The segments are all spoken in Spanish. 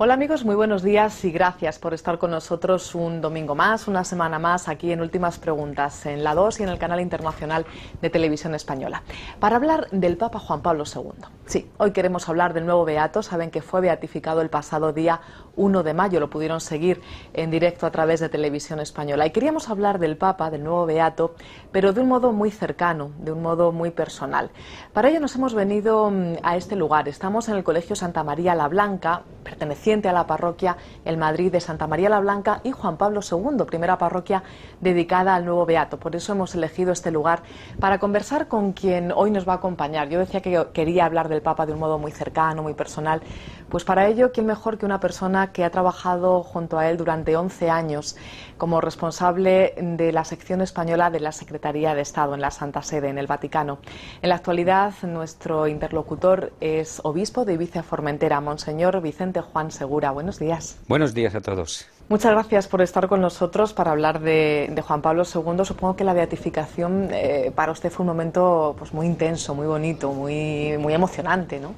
Hola amigos, muy buenos días y gracias por estar con nosotros un domingo más, una semana más aquí en Últimas Preguntas en la 2 y en el canal internacional de televisión española. Para hablar del Papa Juan Pablo II. Sí, hoy queremos hablar del nuevo beato. Saben que fue beatificado el pasado día 1 de mayo, lo pudieron seguir en directo a través de televisión española. Y queríamos hablar del Papa, del nuevo beato, pero de un modo muy cercano, de un modo muy personal. Para ello nos hemos venido mm, a este lugar. Estamos en el Colegio Santa María la Blanca, perteneciente a la parroquia El Madrid de Santa María la Blanca y Juan Pablo II, primera parroquia dedicada al nuevo beato. Por eso hemos elegido este lugar para conversar con quien hoy nos va a acompañar. Yo decía que quería hablar del Papa de un modo muy cercano, muy personal. Pues para ello, ¿quién mejor que una persona que ha trabajado junto a él durante 11 años como responsable de la sección española de la Secretaría de Estado en la Santa Sede, en el Vaticano? En la actualidad, nuestro interlocutor es obispo de Ibiza Formentera, Monseñor Vicente Juan Segura. Buenos días. Buenos días a todos. Muchas gracias por estar con nosotros para hablar de, Juan Pablo II. Supongo que la beatificación eh, para usted fue un momento pues, muy intenso, muy bonito, muy, muy emocionante, ¿no?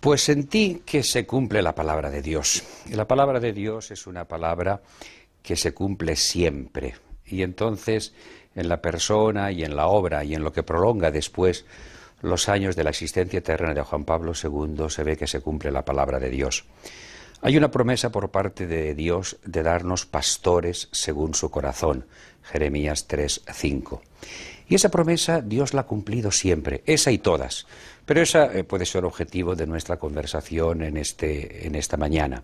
Pues sentí que se cumple la palabra de Dios. la palabra de Dios es una palabra que se cumple siempre. Y entonces, en la persona y en la obra y en lo que prolonga después los años de la existencia eterna de Juan Pablo II se ve que se cumple la palabra de Dios. Hay una promesa por parte de Dios de darnos pastores según su corazón, Jeremías 3:5. Y esa promesa Dios la ha cumplido siempre, esa y todas. Pero esa eh, puede ser objetivo de nuestra conversación en, este, en esta mañana.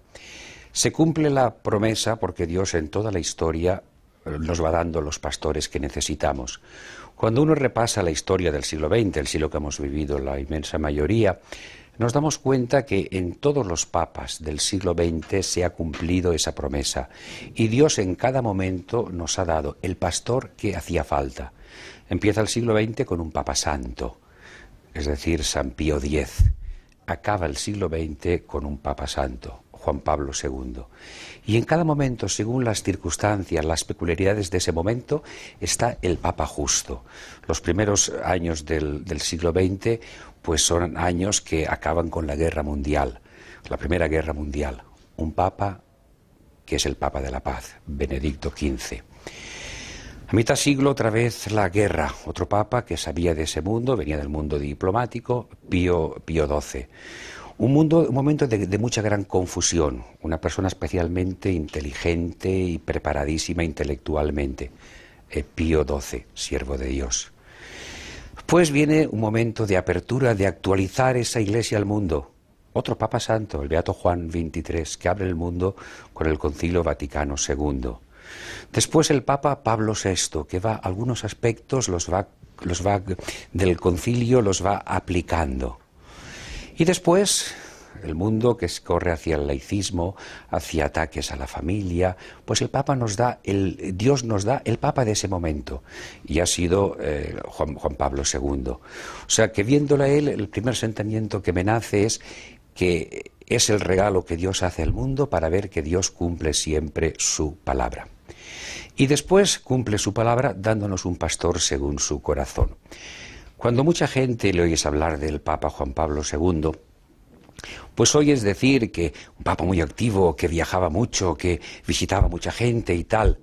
Se cumple la promesa porque Dios en toda la historia eh, nos va dando los pastores que necesitamos. Cuando uno repasa la historia del siglo XX, el siglo que hemos vivido la inmensa mayoría, nos damos cuenta que en todos los papas del siglo XX se ha cumplido esa promesa y Dios en cada momento nos ha dado el pastor que hacía falta. Empieza el siglo XX con un papa santo, es decir, San Pío X. Acaba el siglo XX con un papa santo, Juan Pablo II. Y en cada momento, según las circunstancias, las peculiaridades de ese momento, está el Papa justo. Los primeros años del, siglo XX pues son años que acaban con la guerra mundial, la Primera Guerra Mundial. Un Papa que es el Papa de la Paz, Benedicto XV. A mitad siglo otra vez la guerra, otro papa que sabía de ese mundo, venía del mundo diplomático, Pío XII. Un mundo, un momento de, mucha gran confusión. Una persona especialmente inteligente y preparadísima intelectualmente. Eh, Pío XII, siervo de Dios. Pues viene un momento de apertura, de actualizar esa iglesia al mundo. Otro Papa Santo, el Beato Juan XXIII, que abre el mundo con el Concilio Vaticano II. Después el Papa Pablo VI, que va algunos aspectos los va, los va del concilio los va aplicando. Y después, el mundo que corre hacia el laicismo, hacia ataques a la familia, pues el Papa nos da, el, Dios nos da el Papa de ese momento, y ha sido eh, Juan, Juan, Pablo II. O sea que viéndola él, el primer sentimiento que me nace es que es el regalo que Dios hace al mundo para ver que Dios cumple siempre su palabra. Y después cumple su palabra dándonos un pastor según su corazón. Cuando mucha gente le oyes hablar del Papa Juan Pablo II, pues oyes decir que un papa muy activo, que viajaba mucho, que visitaba mucha gente y tal.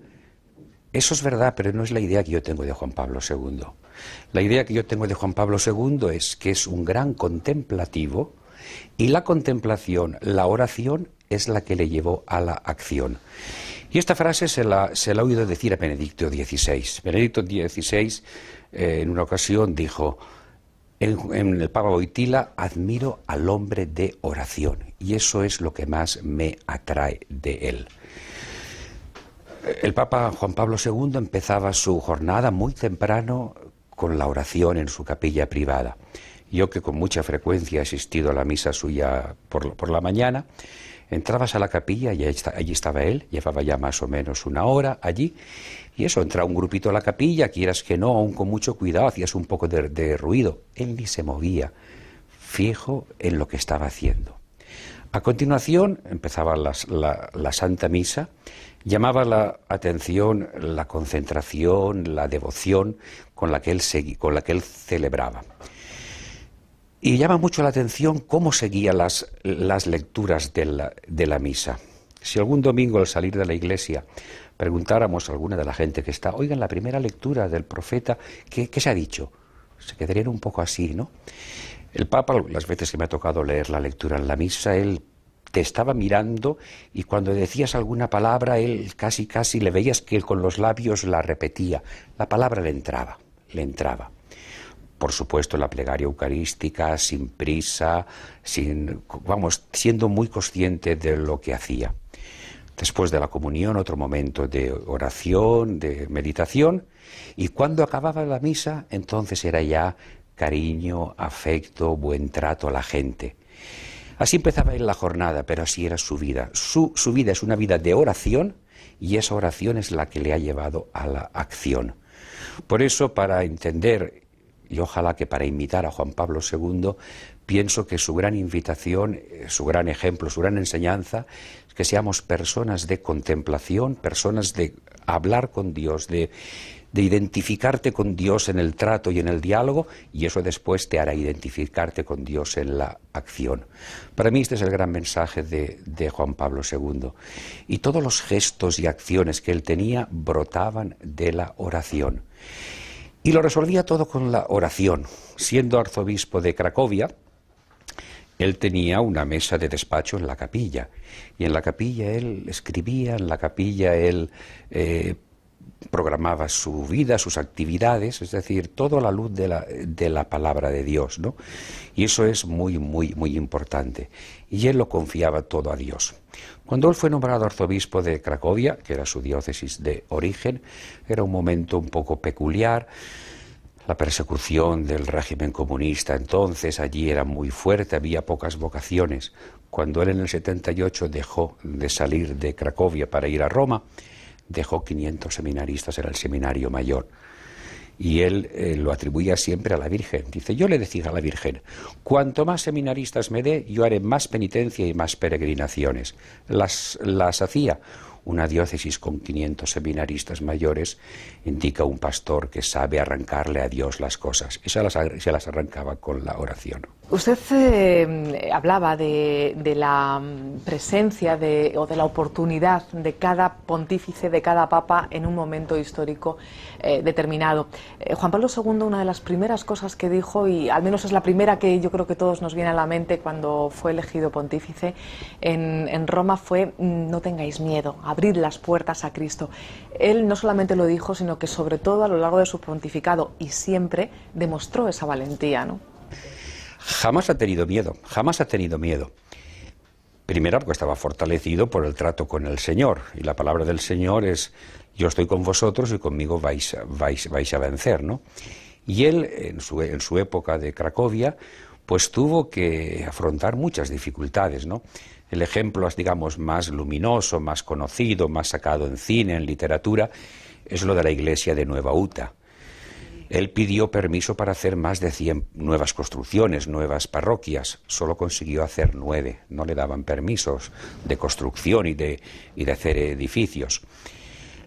Eso es verdad, pero no es la idea que yo tengo de Juan Pablo II. La idea que yo tengo de Juan Pablo II es que es un gran contemplativo y la contemplación, la oración, es la que le llevó a la acción. Y esta frase se la, ha oído decir a Benedicto XVI. Benedicto XVI eh, en una ocasión dijo, en, el Papa Boitila admiro al hombre de oración y eso es lo que más me atrae de él. El Papa Juan Pablo II empezaba su jornada muy temprano con la oración en su capilla privada. Yo que con mucha frecuencia he asistido a la misa suya por la mañana, Entrabas a la capilla y allí estaba él, llevaba ya más o menos una hora allí, y eso, entra un grupito a la capilla, quieras que no, aún con mucho cuidado, hacías un poco de, ruido. Él ni se movía, fijo en lo que estaba haciendo. A continuación empezaba la, Santa Misa, llamaba la atención la concentración, la devoción con la que él, con la que él celebraba. Y llama mucho la atención cómo seguía las, lecturas de la, misa. Si algún domingo al salir de la iglesia preguntáramos a alguna de la gente que está, oigan, la primera lectura del profeta, ¿qué, qué se ha dicho? Se quedarían un poco así, ¿no? El Papa, las veces que me ha tocado leer la lectura en la misa, él te estaba mirando y cuando decías alguna palabra, él casi, casi le veías que él con los labios la repetía. La palabra le entraba, le entraba por supuesto, la plegaria eucarística, sin prisa, sin, vamos, siendo muy consciente de lo que hacía. Después de la comunión, otro momento de oración, de meditación, y cuando acababa la misa, entonces era ya cariño, afecto, buen trato a la gente. Así empezaba él la jornada, pero así era su vida. Su, su, vida es una vida de oración y esa oración es la que le ha llevado a la acción. Por eso, para entender y ojalá que para invitar a Juan Pablo II, pienso que su gran invitación, eh, su gran ejemplo, su gran enseñanza, es que seamos personas de contemplación, personas de hablar con Dios, de, identificarte con Dios en el trato y en el diálogo, y eso después te hará identificarte con Dios en la acción. Para mí este es el gran mensaje de Juan Pablo II. Y todos los gestos y acciones que él tenía brotaban de la oración. Y lo resolvía todo con la oración. Siendo arzobispo de Cracovia, él tenía una mesa de despacho en la capilla y en la capilla él escribía, en la capilla él eh, programaba su vida, sus actividades, es decir, toda la luz de la, de la palabra de Dios, Y eso es muy, muy, muy importante. Y él lo confiaba todo a Dios. Cuando él fue nombrado arzobispo de Cracovia, que era su diócesis de origen, era un momento un poco peculiar. La persecución del régimen comunista entonces allí era muy fuerte, había pocas vocaciones. Cuando él en el 78 dejó de salir de Cracovia para ir a Roma, dejó 500 seminaristas, era el seminario mayor. Y él eh, lo atribuía siempre a la Virgen. Dice, yo le decía a la Virgen, cuanto más seminaristas me dé, yo haré más penitencia y más peregrinaciones. Las, las hacía una diócesis con 500 seminaristas mayores indica un pastor que sabe arrancarle a Dios las cosas y se las, arrancaba con la oración. Usted eh, hablaba de, la mm, presencia o de la oportunidad de cada pontífice, de cada papa en un momento histórico eh, determinado. Eh, Juan Pablo II, una de las primeras cosas que dijo, y al menos es la primera que yo creo que todos nos viene a la mente cuando fue elegido pontífice en, en Roma, fue mm, no tengáis miedo, abrir las puertas a Cristo. Él no solamente lo dijo, sino que sobre todo a lo largo de su pontificado y siempre demostró esa valentía, ¿no? Jamás ha tenido miedo, jamás ha tenido miedo. Primero porque estaba fortalecido por el trato con el Señor. Y la palabra del Señor es, yo estoy con vosotros y conmigo vais, vais, vais a vencer, ¿no? Y él, en su, en su época de Cracovia, pues tuvo que afrontar muchas dificultades, ¿no? El ejemplo, digamos, más luminoso, más conocido, más sacado en cine, en literatura, es lo de la iglesia de Nueva Uta. Él pidió permiso para hacer más de 100 nuevas construcciones, nuevas parroquias. Solo consiguió hacer nueve. No le daban permisos de construcción y de, de hacer edificios.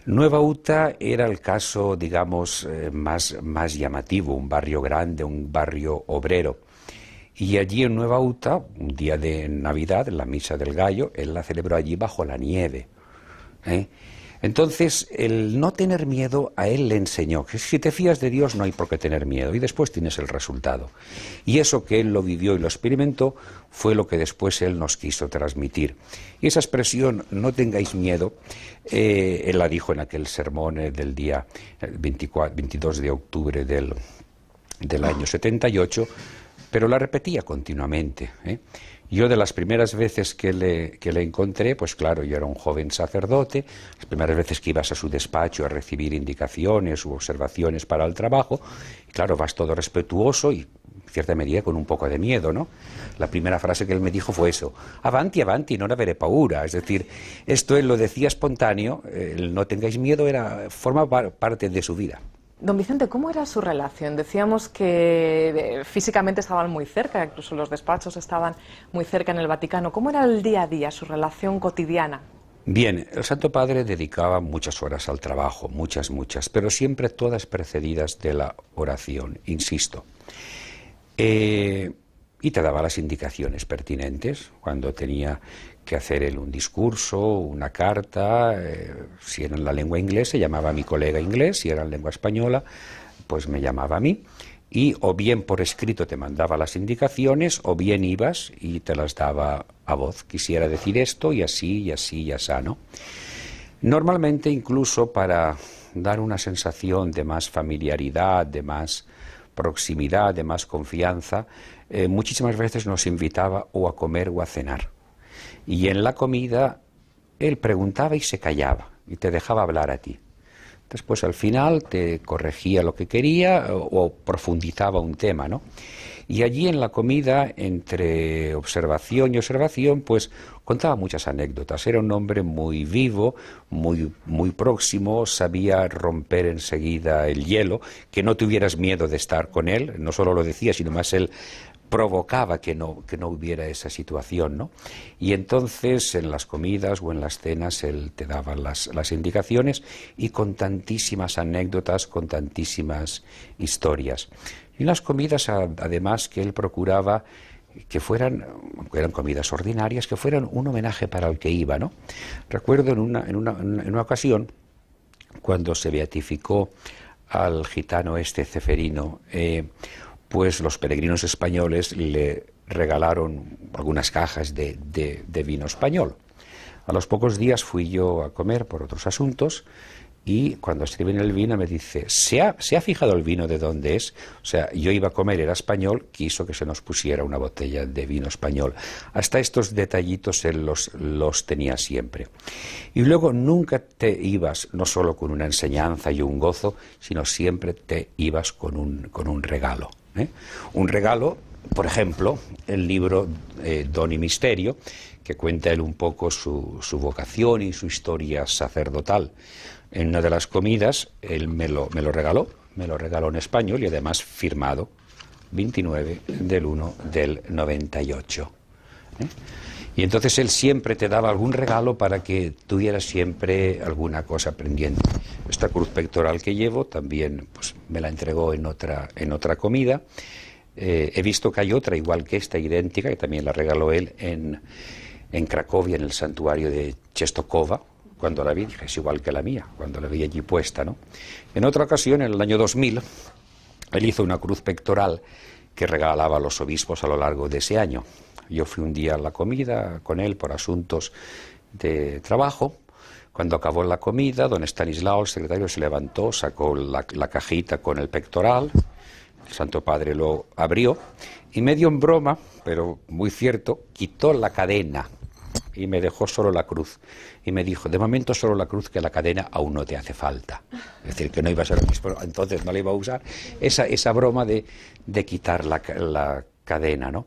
Nueva Uta era el caso, digamos, eh, más, más llamativo, un barrio grande, un barrio obrero. Y allí en Nueva Uta, un día de Navidad, en la Misa del Gallo, él la celebró allí bajo la nieve. ¿eh? Entonces, el no tener miedo a él le enseñó que si te fías de Dios no hay por qué tener miedo y después tienes el resultado. Y eso que él lo vivió y lo experimentó fue lo que después él nos quiso transmitir. Y esa expresión, no tengáis miedo, eh, él la dijo en aquel sermón eh, del día 24, 22 de octubre del, del año 78 pero la repetía continuamente. ¿eh? Yo de las primeras veces que le, que le, encontré, pues claro, yo era un joven sacerdote, las primeras veces que ibas a su despacho a recibir indicaciones u observaciones para el trabajo, claro, vas todo respetuoso y en cierta medida con un poco de miedo, ¿no? La primera frase que él me dijo fue eso, avanti, avanti, no la veré paura, es decir, esto él lo decía espontáneo, eh, el no tengáis miedo era, forma parte de su vida. Don Vicente, ¿cómo era su relación? Decíamos que eh, físicamente estaban muy cerca, incluso los despachos estaban muy cerca en el Vaticano. ¿Cómo era el día a día, su relación cotidiana? Bien, el Santo Padre dedicaba muchas horas al trabajo, muchas, muchas, pero siempre todas precedidas de la oración, insisto. Eh, y te daba las indicaciones pertinentes cuando tenía que hacer él un discurso, una carta, eh, si era en la lengua inglesa llamaba a mi colega inglés, si era en lengua española pues me llamaba a mí y o bien por escrito te mandaba las indicaciones o bien ibas y te las daba a voz. Quisiera decir esto y así y así y ¿no? Normalmente incluso para dar una sensación de más familiaridad, de más proximidad, de más confianza, eh, muchísimas veces nos invitaba o a comer o a cenar. Y en la comida él preguntaba y se callaba y te dejaba hablar a ti. Después al final te corregía lo que quería o, profundizaba un tema, ¿no? Y allí en la comida, entre observación y observación, pues contaba muchas anécdotas. Era un hombre muy vivo, muy, muy próximo, sabía romper enseguida el hielo, que no tuvieras miedo de estar con él. No solo lo decía, sino más él provocaba que no, que no hubiera esa situación, ¿no? Y entonces en las comidas o en las cenas él te daba las, indicaciones y con tantísimas anécdotas, con tantísimas historias. Y las comidas además que él procuraba que fueran, que eran comidas ordinarias, que fueran un homenaje para el que iba, ¿no? Recuerdo en una, en una, ocasión, cuando se beatificó al gitano este ceferino, eh, pues los peregrinos españoles le regalaron algunas cajas de, vino español. A los pocos días fui yo a comer por otros asuntos y cuando escriben el vino me dice, ¿se ha, ¿se ha, fijado el vino de dónde es? O sea, yo iba a comer, era español, quiso que se nos pusiera una botella de vino español. Hasta estos detallitos él los, tenía siempre. Y luego nunca te ibas, no solo con una enseñanza y un gozo, sino siempre te ibas con un regalo. ¿eh? Un regalo, por ejemplo, el libro eh, Don y Misterio, que cuenta él un poco su, su, vocación y su historia sacerdotal. En una de las comidas, él me lo, me lo regaló, me lo regaló en español y además firmado 29 del 1 del 98. Y entonces él siempre te daba algún regalo para que tuvieras siempre alguna cosa pendiente. Esta cruz pectoral que llevo también pues, me la entregó en otra, en otra comida. Eh, he visto que hay otra igual que esta, idéntica, que también la regaló él en, en Cracovia, en el santuario de Chestokova, cuando la vi, dije, es igual que la mía, cuando la vi allí puesta. ¿no? En otra ocasión, en el año 2000, él hizo una cruz pectoral que regalaba a los obispos a lo largo de ese año. Yo fui un día a la comida con él por asuntos de trabajo. Cuando acabó la comida, don Stanislao, el secretario, se levantó, sacó la, cajita con el pectoral, el Santo Padre lo abrió y medio en broma, pero muy cierto, quitó la cadena y me dejó solo la cruz. Y me dijo, de momento solo la cruz, que la cadena aún no te hace falta. Es decir, que no iba a ser entonces no la iba a usar. Esa, esa broma de, quitar la cadena, ¿no?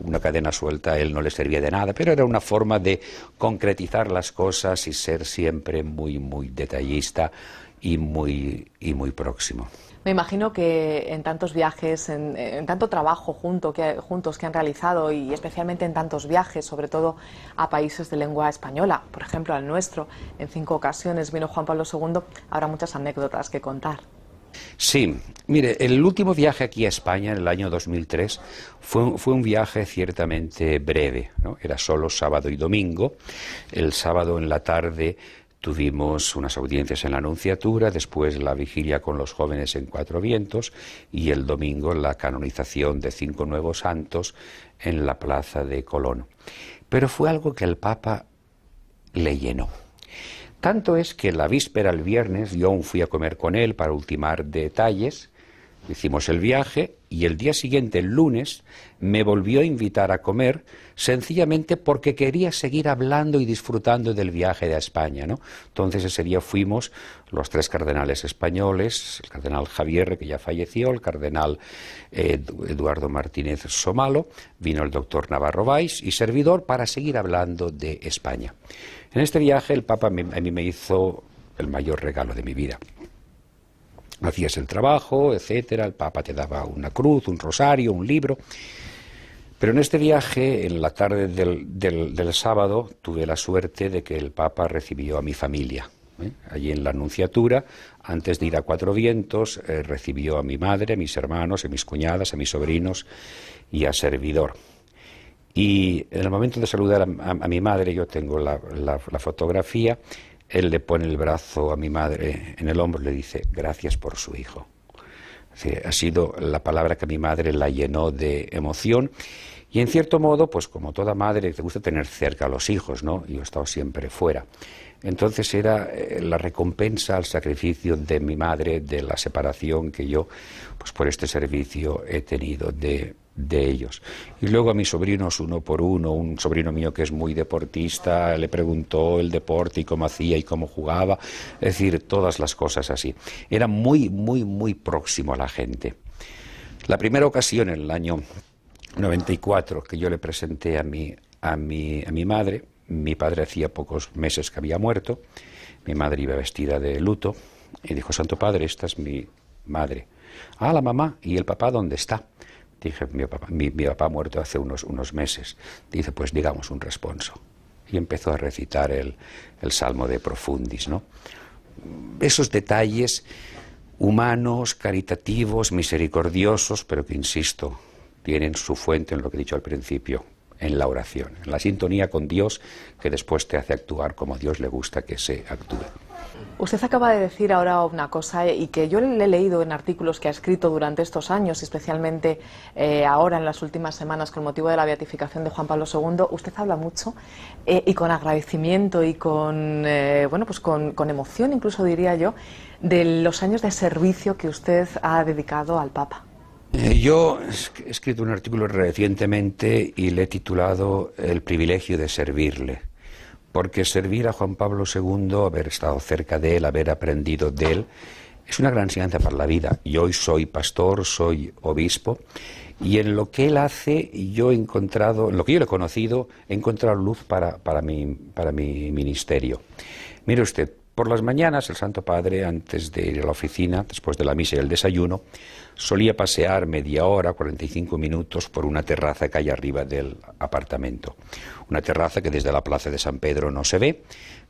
una cadena suelta a él no le servía de nada, pero era una forma de concretizar las cosas y ser siempre muy, muy detallista y muy, y muy próximo. Me imagino que en tantos viajes, en, tanto trabajo junto que, juntos que han realizado y especialmente en tantos viajes, sobre todo a países de lengua española, por ejemplo al nuestro, en cinco ocasiones vino Juan Pablo II, habrá muchas anécdotas que contar. Sí, mire, el último viaje aquí a España en el año 2003 fue un, fue un viaje ciertamente breve, ¿no? era solo sábado y domingo. El sábado en la tarde Tuvimos unas audiencias en la Anunciatura, después la vigilia con los jóvenes en Cuatro Vientos y el domingo la canonización de cinco nuevos santos en la plaza de Colón. Pero fue algo que el Papa le llenó. Tanto es que la víspera, el viernes, yo fui a comer con él para ultimar detalles Hicimos el viaje y el día siguiente, el lunes, me volvió a invitar a comer sencillamente porque quería seguir hablando y disfrutando del viaje de España. Entonces ese día fuimos los tres cardenales españoles, el cardenal Javier, que ya falleció, el cardenal eh, Eduardo Martínez Somalo, vino el doctor Navarro Valls y servidor para seguir hablando de España. En este viaje el Papa a mí me hizo el mayor regalo de mi vida hacías el trabajo, etcétera, el Papa te daba una cruz, un rosario, un libro. Pero en este viaje, en la tarde del, sábado, tuve la suerte de que el Papa recibió a mi familia. ¿eh? Allí en la Anunciatura, antes de ir a Cuatro Vientos, eh, recibió a mi madre, a mis hermanos, a mis cuñadas, a mis sobrinos y a servidor. Y en el momento de saludar a, mi madre, yo tengo la fotografía, él le pone el brazo a mi madre en el hombro y le dice, gracias por su hijo. ha sido la palabra que a mi madre la llenó de emoción y en cierto modo, pues como toda madre, te gusta tener cerca a los hijos, ¿no? Yo he estado siempre fuera. Entonces era eh, la recompensa al sacrificio de mi madre, de la separación que yo, pues por este servicio he tenido de de ellos. Y luego a mis sobrinos, uno por uno, un sobrino mío que es muy deportista, le preguntó el deporte y cómo hacía y cómo jugaba, es decir, todas las cosas así. Era muy, muy, muy próximo a la gente. La primera ocasión, en el año 94, que yo le presenté a mi, a mi, a mi madre, mi padre hacía pocos meses que había muerto, mi madre iba vestida de luto, y dijo, Santo Padre, esta es mi madre. Ah, la mamá, ¿y el papá dónde está? Dije, mi papá, mi, papá ha muerto hace unos, unos meses. Dice, pues digamos un responso. Y empezó a recitar el, Salmo de Profundis, ¿no? Esos detalles humanos, caritativos, misericordiosos, pero que, insisto, tienen su fuente en lo que he dicho al principio, en la oración, en la sintonía con Dios que después te hace actuar como Dios le gusta que se actúe. Usted acaba de decir ahora una cosa eh, y que yo le he leído en artículos que ha escrito durante estos años, especialmente eh, ahora en las últimas semanas con motivo de la beatificación de Juan Pablo II. Usted habla mucho eh, y con agradecimiento y con bueno pues con emoción, incluso diría yo, de los años de servicio que usted ha dedicado al Papa. Yo he escrito un artículo recientemente y le he titulado El privilegio de servirle porque servir a Juan Pablo II, haber estado cerca de él, haber aprendido de él, es una gran enseñanza para la vida. Yo hoy soy pastor, soy obispo, y en lo que él hace, yo he encontrado, en lo que yo le he conocido, he encontrado luz para, para mi ministerio. Mire usted, por las mañanas el Santo Padre, antes de ir a la oficina, después de la misa y el desayuno, solía pasear media hora, 45 minutos, por una terraza que hay arriba del apartamento. Una terraza que desde la plaza de San Pedro no se ve,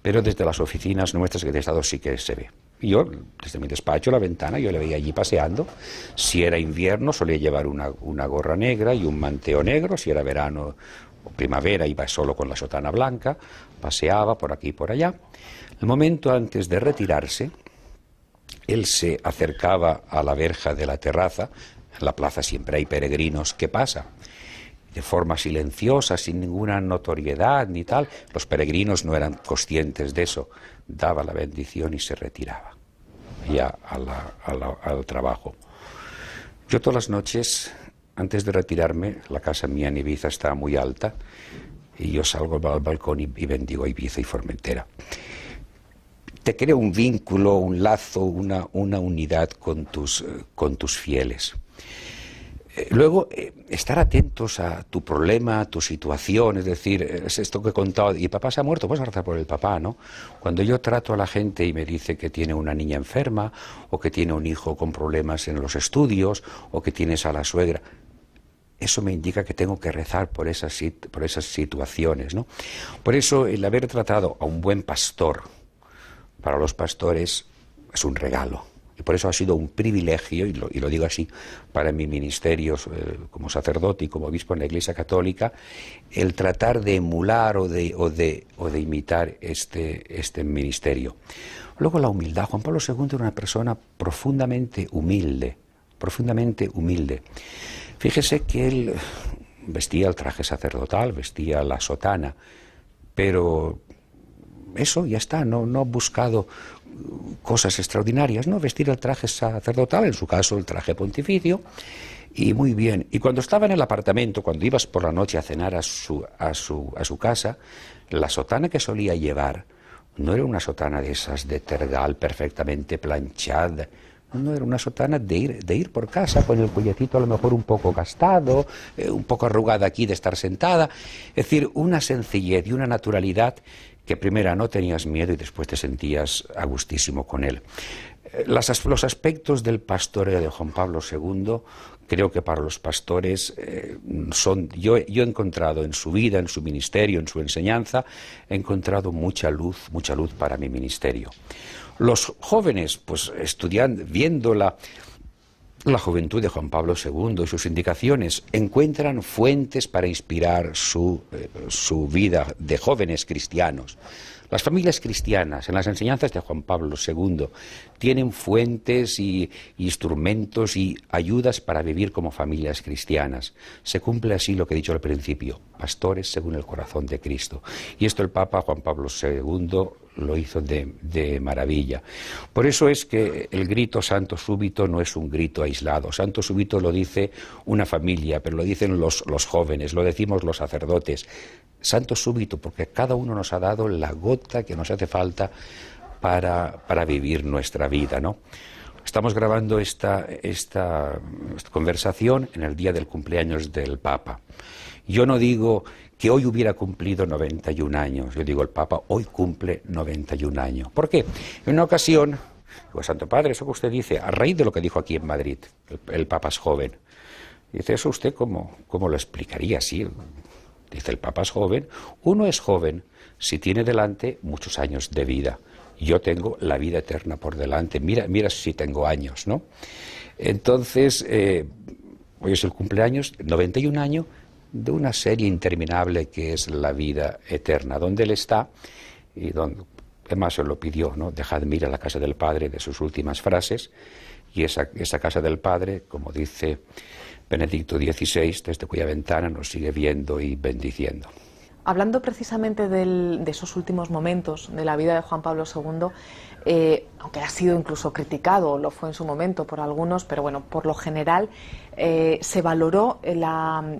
pero desde las oficinas nuestras que he estado sí que se ve yo, desde mi despacho, la ventana, yo le veía allí paseando. Si era invierno, solía llevar una, una gorra negra y un manteo negro. Si era verano o primavera, iba solo con la sotana blanca. Paseaba por aquí y por allá. El momento antes de retirarse, él se acercaba a la verja de la terraza. En la plaza siempre hay peregrinos que pasan de forma silenciosa, sin ninguna notoriedad ni tal. Los peregrinos no eran conscientes de eso daba la bendición y se retiraba ya al trabajo. Yo todas las noches, antes de retirarme, la casa mía en Ibiza está muy alta, y yo salgo al balcón y, y bendigo Ibiza y Formentera. Te creo un vínculo, un lazo, una, una unidad con tus, eh, con tus fieles. Luego, eh, estar atentos a tu problema, a tu situación, es decir, es esto que he contado, y papá se ha muerto, vas a rezar por el papá, ¿no? Cuando yo trato a la gente y me dice que tiene una niña enferma, o que tiene un hijo con problemas en los estudios, o que tienes a la suegra, eso me indica que tengo que rezar por esas, por esas situaciones, ¿no? Por eso, el haber tratado a un buen pastor, para los pastores, es un regalo por eso ha sido un privilegio, y lo, digo así, para mi ministerio eh, como sacerdote y como obispo en la Iglesia Católica, el tratar de emular o de, imitar este, este ministerio. Luego la humildad. Juan Pablo II era una persona profundamente humilde, profundamente humilde. Fíjese que él vestía el traje sacerdotal, vestía la sotana, pero eso ya está, no, no ha buscado cosas extraordinarias, ¿no? Vestir el traje sacerdotal, en su caso el traje pontificio, y muy bien. Y cuando estaba en el apartamento, cuando ibas por la noche a cenar a su, a su, a su casa, la sotana que solía llevar no era una sotana de esas de tergal perfectamente planchada, no, era una sotana de ir, de ir por casa, con el cuellecito a lo mejor un poco gastado, eh, un poco arrugada aquí de estar sentada. Es decir, una sencillez y una naturalidad que primera no tenías miedo y después te sentías a con él. Eh, los aspectos del pastoreo de Juan Pablo II creo que para los pastores eh, son yo, yo, he encontrado en su vida, en su ministerio, en su enseñanza, he encontrado mucha luz, mucha luz para mi ministerio. Los jóvenes, pues estudiando, viéndola... La juventud de Juan Pablo II y sus indicaciones encuentran fuentes para inspirar eh, su, vida de jóvenes cristianos. Las familias cristianas en las enseñanzas de Juan Pablo II tienen fuentes y instrumentos y ayudas para vivir como familias cristianas. Se cumple así lo que he dicho al principio, pastores según el corazón de Cristo. Y esto el Papa Juan Pablo II lo hizo de, maravilla. Por eso es que el grito santo súbito no es un grito aislado. Santo súbito lo dice una familia, pero lo dicen los, jóvenes, lo decimos los sacerdotes. Santo súbito porque cada uno nos ha dado la gota que nos hace falta para, para vivir nuestra vida, ¿no? Estamos grabando esta, esta, esta conversación en el día del cumpleaños del Papa. Yo no digo que hoy hubiera cumplido 91 años. Yo digo, el Papa hoy cumple 91 años. ¿Por qué? En una ocasión, digo, Santo Padre, eso que usted dice, a raíz de lo que dijo aquí en Madrid, el, Papa es joven. Dice, ¿eso usted cómo, lo explicaría así? Dice, el Papa es joven. Uno es joven si tiene delante muchos años de vida. Yo tengo la vida eterna por delante. Mira, mira si tengo años, ¿no? Entonces, eh, hoy es el cumpleaños, 91 años, de una serie interminable que es la vida eterna, donde él está y donde, además se lo pidió, ¿no? dejad la casa del Padre de sus últimas frases y esa, esa casa del Padre, como dice Benedicto XVI, desde cuya ventana nos sigue viendo y bendiciendo. Hablando precisamente de esos últimos momentos de la vida de Juan Pablo II, eh, aunque ha sido incluso criticado, lo fue en su momento por algunos, pero bueno, por lo general eh, se valoró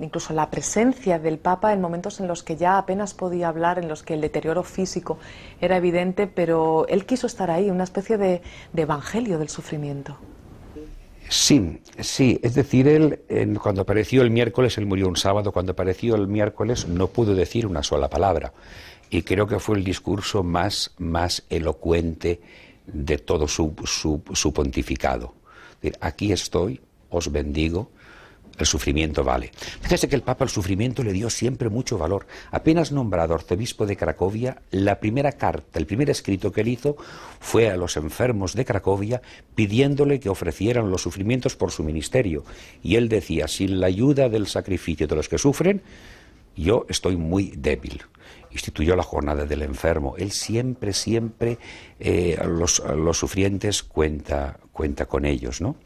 incluso la presencia del Papa en momentos en los que ya apenas podía hablar, en los que el deterioro físico era evidente, pero él quiso estar ahí, una especie de evangelio del sufrimiento. Sí, sí, es decir, él cuando apareció el miércoles, él murió un sábado, cuando apareció el miércoles no pudo decir una sola palabra y creo que fue el discurso más, más elocuente de todo su, su, su pontificado. Aquí estoy, os bendigo, el sufrimiento vale. Fíjese que el Papa al sufrimiento le dio siempre mucho valor. Apenas nombrado arzobispo de Cracovia, la primera carta, el primer escrito que él hizo fue a los enfermos de Cracovia pidiéndole que ofrecieran los sufrimientos por su ministerio. Y él decía, sin la ayuda del sacrificio de los que sufren, yo estoy muy débil. Instituyó la jornada del enfermo. Él siempre, siempre, eh, los, sufrientes cuenta, cuenta con ellos, ¿no?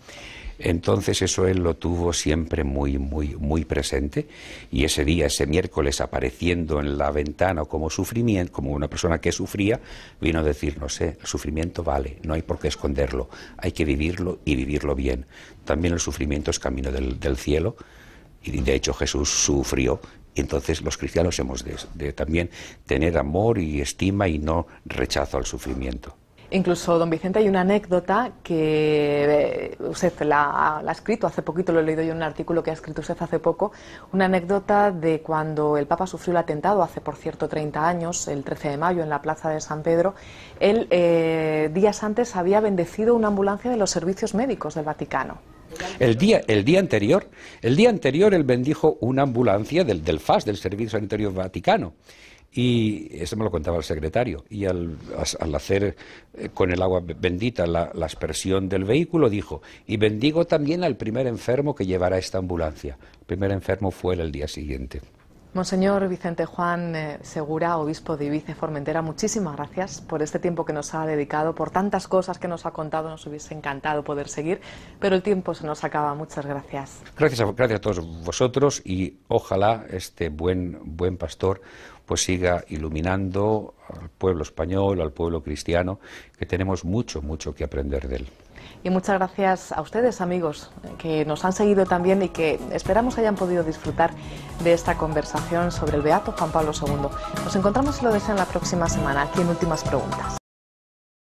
Entonces eso él lo tuvo siempre muy, muy, muy presente y ese día, ese miércoles, apareciendo en la ventana como sufrimiento, como una persona que sufría, vino a decir, no sé, el sufrimiento vale, no hay por qué esconderlo, hay que vivirlo y vivirlo bien. También el sufrimiento es camino del, cielo y de hecho Jesús sufrió y entonces los cristianos hemos de también tener amor y estima y no rechazo al sufrimiento. Incluso, don Vicente, hay una anécdota que eh, usted la, ha escrito hace poquito, lo he leído yo en un artículo que ha escrito usted hace poco, una anécdota de cuando el Papa sufrió el atentado hace, por cierto, 30 años, el 13 de mayo, en la plaza de San Pedro. Él, eh, días antes, había bendecido una ambulancia de los servicios médicos del Vaticano. El día, el día anterior, el día anterior él bendijo una ambulancia del, del FAS, del Servicio Sanitario Vaticano. Y eso me lo contaba el secretario. Y al, hacer eh, con el agua bendita la, expresión aspersión del vehículo, dijo, y bendigo también al primer enfermo que llevará esta ambulancia. El primer enfermo fue el día siguiente. Monseñor Vicente Juan eh, Segura, obispo de Ibiza Formentera, muchísimas gracias por este tiempo que nos ha dedicado, por tantas cosas que nos ha contado, nos hubiese encantado poder seguir, pero el tiempo se nos acaba. Muchas gracias. Gracias a, gracias a todos vosotros y ojalá este buen, buen pastor pues siga iluminando al pueblo español, al pueblo cristiano, que tenemos mucho, mucho que aprender de él. Y muchas gracias a ustedes, amigos, que nos han seguido también y que esperamos hayan podido disfrutar de esta conversación sobre el Beato Juan Pablo II. Nos encontramos, si lo desean, la próxima semana aquí en Últimas Preguntas.